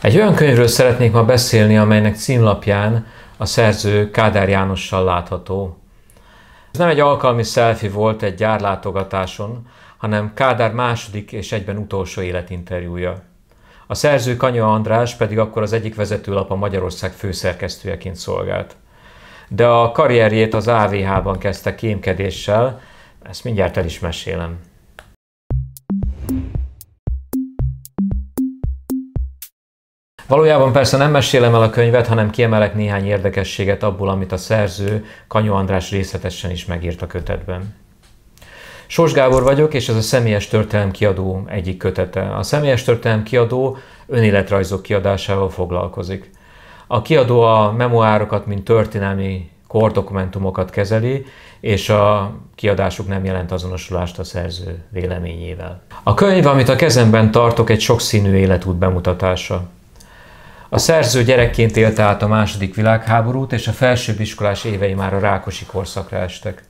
Egy olyan könyvről szeretnék ma beszélni, amelynek címlapján a szerző Kádár Jánossal látható. Ez nem egy alkalmi selfie volt egy gyárlátogatáson, hanem Kádár második és egyben utolsó életinterjúja. A szerző Kanya András pedig akkor az egyik vezetőlap a Magyarország főszerkesztőjeként szolgált. De a karrierjét az AVH-ban kezdte kémkedéssel, ezt mindjárt el is mesélem. Valójában persze nem mesélem el a könyvet, hanem kiemelek néhány érdekességet abból, amit a szerző Kanyó András részletesen is megírt a kötetben. Sós Gábor vagyok, és ez a Személyes Történelem kiadó egyik kötete. A Személyes Történelem kiadó önéletrajzok kiadásával foglalkozik. A kiadó a memoárokat, mint történelmi kordokumentumokat kezeli, és a kiadásuk nem jelent azonosulást a szerző véleményével. A könyv, amit a kezemben tartok, egy sokszínű életút bemutatása. A szerző gyerekként élte át a második világháborút, és a iskolás évei már a rákosi korszakra estek.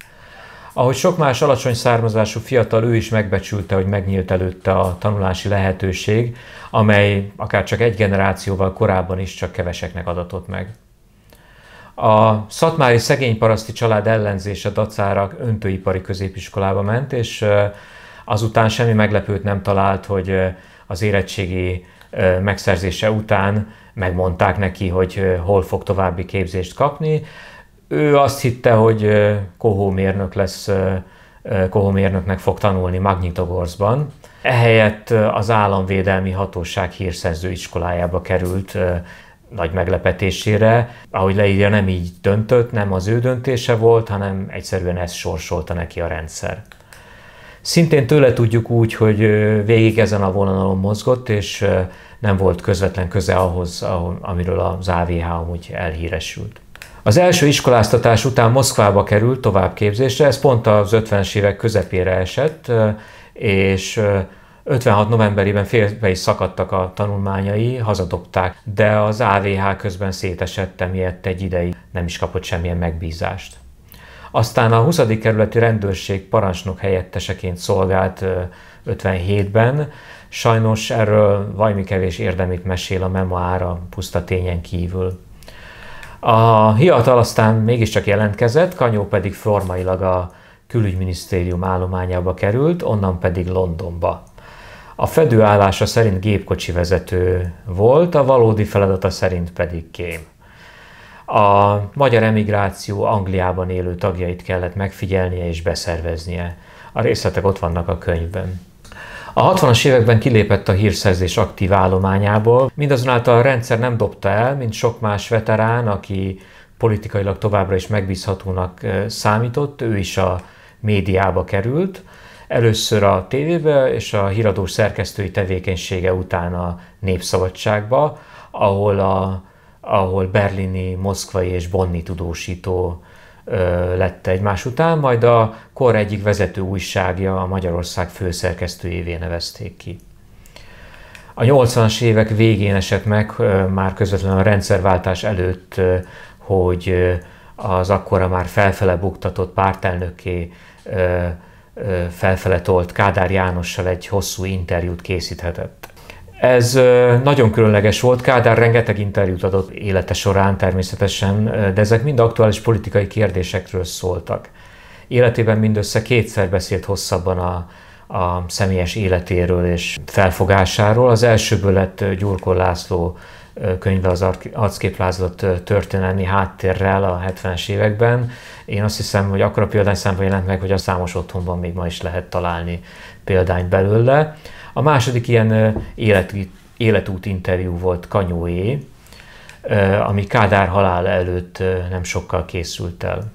Ahogy sok más alacsony származású fiatal, ő is megbecsülte, hogy megnyílt előtte a tanulási lehetőség, amely akár csak egy generációval korábban is csak keveseknek adatott meg. A szatmári szegény paraszti család ellenzése dacára öntőipari középiskolába ment, és azután semmi meglepőt nem talált, hogy az érettségi megszerzése után megmondták neki, hogy hol fog további képzést kapni. Ő azt hitte, hogy kohómérnök lesz, kohómérnöknek fog tanulni Magnitogorszban. Ehelyett az Államvédelmi Hatóság hírszerző iskolájába került nagy meglepetésére. Ahogy leírja, nem így döntött, nem az ő döntése volt, hanem egyszerűen ezt sorsolta neki a rendszer. Szintén tőle tudjuk úgy, hogy végig ezen a vonalon mozgott, és nem volt közvetlen köze ahhoz, amiről az AVH amúgy elhíresült. Az első iskoláztatás után Moszkvába került továbbképzésre, ez pont az 50-es évek közepére esett, eh, és 56 eh, novemberében félbe is szakadtak a tanulmányai, hazadobták, de az AVH közben szétesett, emiatt egy ideig nem is kapott semmilyen megbízást. Aztán a 20. kerületi rendőrség parancsnok helyetteseként szolgált 57-ben, eh, Sajnos erről vajmi kevés érdemit mesél a memoára puszta tényen kívül. A hiatal aztán mégiscsak jelentkezett, Kanyó pedig formailag a külügyminisztérium állományába került, onnan pedig Londonba. A fedőállása szerint gépkocsi vezető volt, a valódi feladata szerint pedig kém. A magyar emigráció Angliában élő tagjait kellett megfigyelnie és beszerveznie. A részletek ott vannak a könyvben. A 60-as években kilépett a hírszerzés aktív állományából, mindazonáltal a rendszer nem dobta el, mint sok más veterán, aki politikailag továbbra is megbízhatónak számított, ő is a médiába került, először a tévébe és a híradó szerkesztői tevékenysége után a Népszabadságba, ahol a ahol berlini, moszkvai és bonni tudósító lett egymás után, majd a kor egyik vezető újságja a Magyarország főszerkesztőjévé nevezték ki. A 80-as évek végén esett meg, már közvetlenül a rendszerváltás előtt, hogy az akkora már felfele buktatott pártelnöké felfele tolt Kádár Jánossal egy hosszú interjút készíthetett. Ez nagyon különleges volt, Kádár rengeteg interjút adott élete során természetesen, de ezek mind aktuális politikai kérdésekről szóltak. Életében mindössze kétszer beszélt hosszabban a, a személyes életéről és felfogásáról. Az elsőből lett Gyurkó László könyve az arcképlázott történelmi háttérrel a 70-es években. Én azt hiszem, hogy akkor a számban jelent meg, hogy a számos otthonban még ma is lehet találni példányt belőle. A második ilyen élet, életút interjú volt Kanyóé, ami Kádár halál előtt nem sokkal készült el.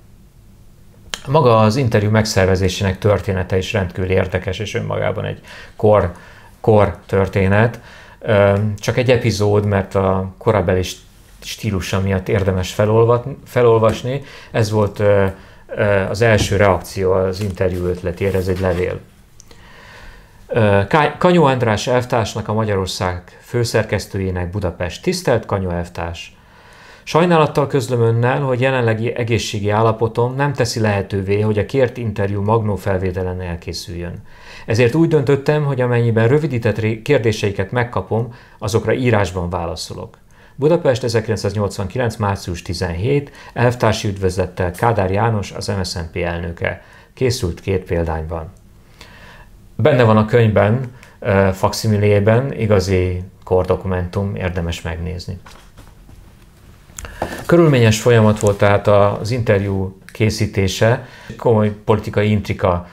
Maga az interjú megszervezésének története is rendkívül érdekes, és önmagában egy kor, kor történet. Csak egy epizód, mert a korabeli stílusa miatt érdemes felolvasni. Ez volt az első reakció az interjú ötletére, ez egy levél. Kanyó András elvtársnak, a Magyarország főszerkesztőjének Budapest. Tisztelt Kanyó elvtárs! Sajnálattal közlöm önnel, hogy jelenlegi egészségi állapotom nem teszi lehetővé, hogy a kért interjú magnó felvételen elkészüljön. Ezért úgy döntöttem, hogy amennyiben rövidített kérdéseiket megkapom, azokra írásban válaszolok. Budapest 1989. március 17, elvtársi üdvözlettel Kádár János, az MSZNP elnöke. Készült két példányban. Benne van a könyvben, eh, faximilében, igazi kordokumentum, érdemes megnézni. Körülményes folyamat volt tehát az interjú készítése, komoly politikai intrika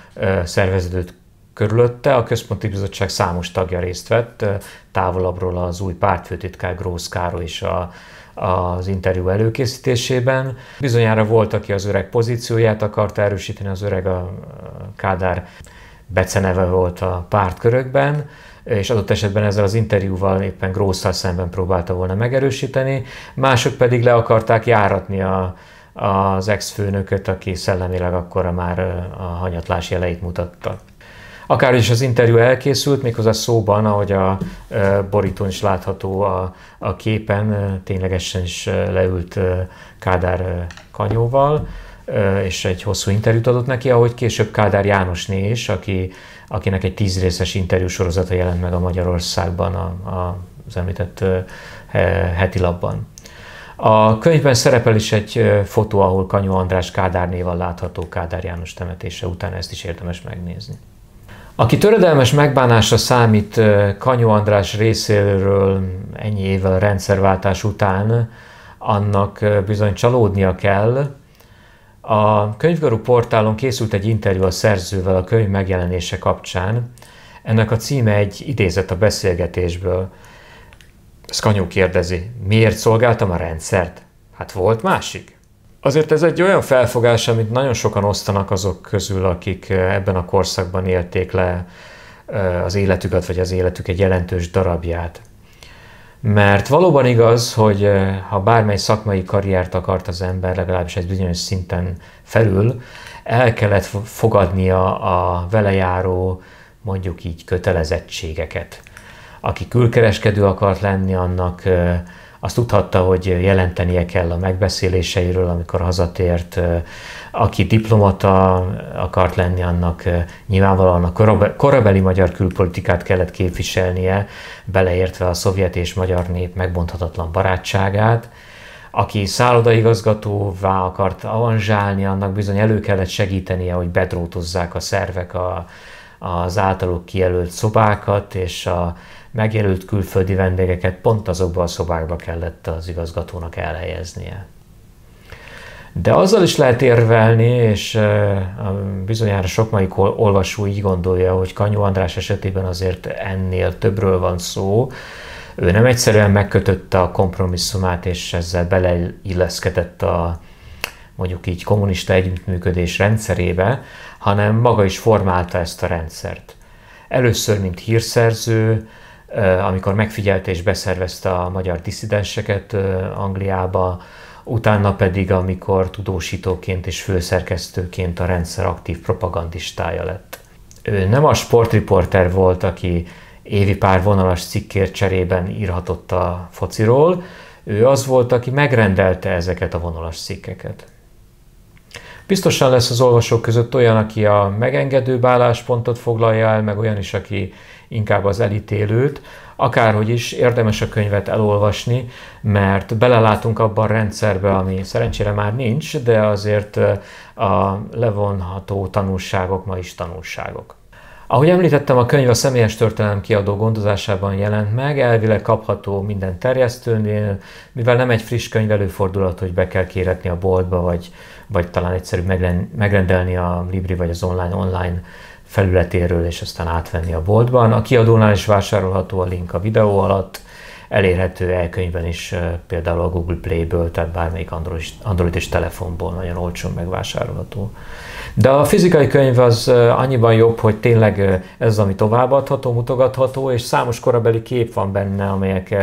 szerveződött körülötte. A Központi Bizottság számos tagja részt vett, távolabbról az új pártfőtitkár Grósz Károly is a, az interjú előkészítésében. Bizonyára volt, aki az öreg pozícióját akarta erősíteni, az öreg a Kádár beceneve volt a pártkörökben és adott esetben ezzel az interjúval éppen Grosszal szemben próbálta volna megerősíteni, mások pedig le akarták járatni a, az ex-főnököt, aki szellemileg akkor már a hanyatlás jeleit mutatta. Akár is az interjú elkészült, méghozzá szóban, ahogy a borítón is látható a, a képen, ténylegesen is leült Kádár Kanyóval, és egy hosszú interjút adott neki, ahogy később Kádár Jánosné is, aki, akinek egy tízrészes interjú sorozata jelent meg a Magyarországban a, a, az említett heti labban. A könyvben szerepel is egy fotó, ahol Kanyó András Kádár néval látható Kádár János temetése után, ezt is érdemes megnézni. Aki töredelmes megbánásra számít Kanyó András részéről ennyi évvel rendszerváltás után, annak bizony csalódnia kell, a könyvgarú portálon készült egy interjú a szerzővel a könyv megjelenése kapcsán. Ennek a címe egy idézet a beszélgetésből. Skanyó kérdezi, miért szolgáltam a rendszert? Hát volt másik? Azért ez egy olyan felfogás, amit nagyon sokan osztanak azok közül, akik eh, ebben a korszakban élték le eh, az életüket, vagy az életük egy jelentős darabját. Mert valóban igaz, hogy eh, ha bármely szakmai karriert akart az ember, legalábbis egy bizonyos szinten felül, el kellett fogadnia a vele járó, mondjuk így kötelezettségeket. Aki külkereskedő akart lenni, annak eh, azt tudhatta, hogy jelentenie kell a megbeszéléseiről, amikor hazatért. Aki diplomata akart lenni, annak nyilvánvalóan a korabeli magyar külpolitikát kellett képviselnie, beleértve a szovjet és magyar nép megbonthatatlan barátságát. Aki szállodaigazgatóvá akart avanzsálni, annak bizony elő kellett segítenie, hogy bedrótozzák a szervek a, az általuk kijelölt szobákat, és a megjelölt külföldi vendégeket pont azokba a szobákba kellett az igazgatónak elhelyeznie. De azzal is lehet érvelni, és bizonyára sok mai olvasó így gondolja, hogy Kanyó András esetében azért ennél többről van szó. Ő nem egyszerűen megkötötte a kompromisszumát, és ezzel beleilleszkedett a mondjuk így kommunista együttműködés rendszerébe, hanem maga is formálta ezt a rendszert. Először, mint hírszerző, amikor megfigyelte és beszervezte a magyar disszidenseket Angliába, utána pedig, amikor tudósítóként és főszerkesztőként a rendszer aktív propagandistája lett. Ő nem a sportriporter volt, aki évi pár vonalas cikkért cserében írhatott a fociról, ő az volt, aki megrendelte ezeket a vonalas cikkeket. Biztosan lesz az olvasók között olyan, aki a megengedő álláspontot foglalja el, meg olyan is, aki inkább az elítélőt. Akárhogy is érdemes a könyvet elolvasni, mert belelátunk abban a rendszerbe, ami szerencsére már nincs, de azért a levonható tanulságok ma is tanulságok. Ahogy említettem, a könyv a személyes történelem kiadó gondozásában jelent meg, elvileg kapható minden terjesztőnél, mivel nem egy friss könyv előfordulat, hogy be kell kéretni a boltba, vagy, vagy talán egyszerűbb megrendelni a Libri vagy az online online felületéről, és aztán átvenni a boltban. A kiadónál is vásárolható a link a videó alatt, elérhető elkönyvben is például a Google Play-ből, tehát bármelyik android és telefonból nagyon olcsón megvásárolható. De a fizikai könyv az annyiban jobb, hogy tényleg ez, ami továbbadható, mutogatható, és számos korabeli kép van benne, amelyek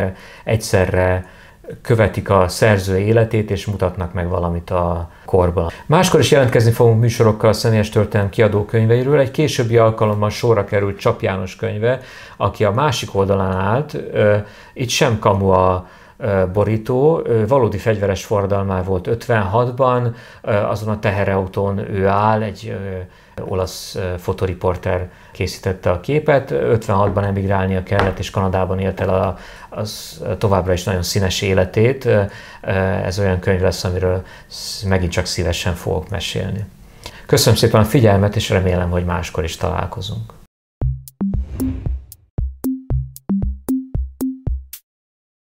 egyszerre követik a szerző életét, és mutatnak meg valamit a korban. Máskor is jelentkezni fogunk műsorokkal a személyes történelem kiadó könyveiről Egy későbbi alkalommal sorra került Csap János könyve, aki a másik oldalán állt. Itt sem kamu a borító, valódi fegyveres forradalmár volt 56-ban, azon a teherautón ő áll, egy olasz fotoriporter készítette a képet. 56-ban emigrálnia kellett, és Kanadában élt el a, az továbbra is nagyon színes életét. Ez olyan könyv lesz, amiről megint csak szívesen fogok mesélni. Köszönöm szépen a figyelmet, és remélem, hogy máskor is találkozunk.